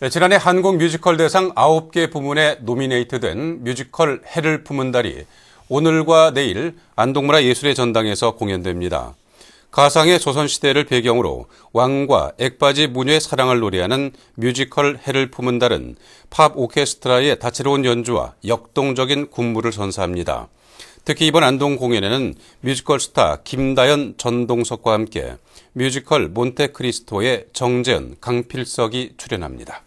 네, 지난해 한국 뮤지컬 대상 9개 부문에 노미네이트된 뮤지컬 해를 품은 달이 오늘과 내일 안동문화 예술의 전당에서 공연됩니다. 가상의 조선시대를 배경으로 왕과 액바지 무녀의 사랑을 노래하는 뮤지컬 해를 품은 달은 팝 오케스트라의 다채로운 연주와 역동적인 군무를 선사합니다. 특히 이번 안동 공연에는 뮤지컬 스타 김다연 전동석과 함께 뮤지컬 몬테크리스토의 정재현 강필석이 출연합니다.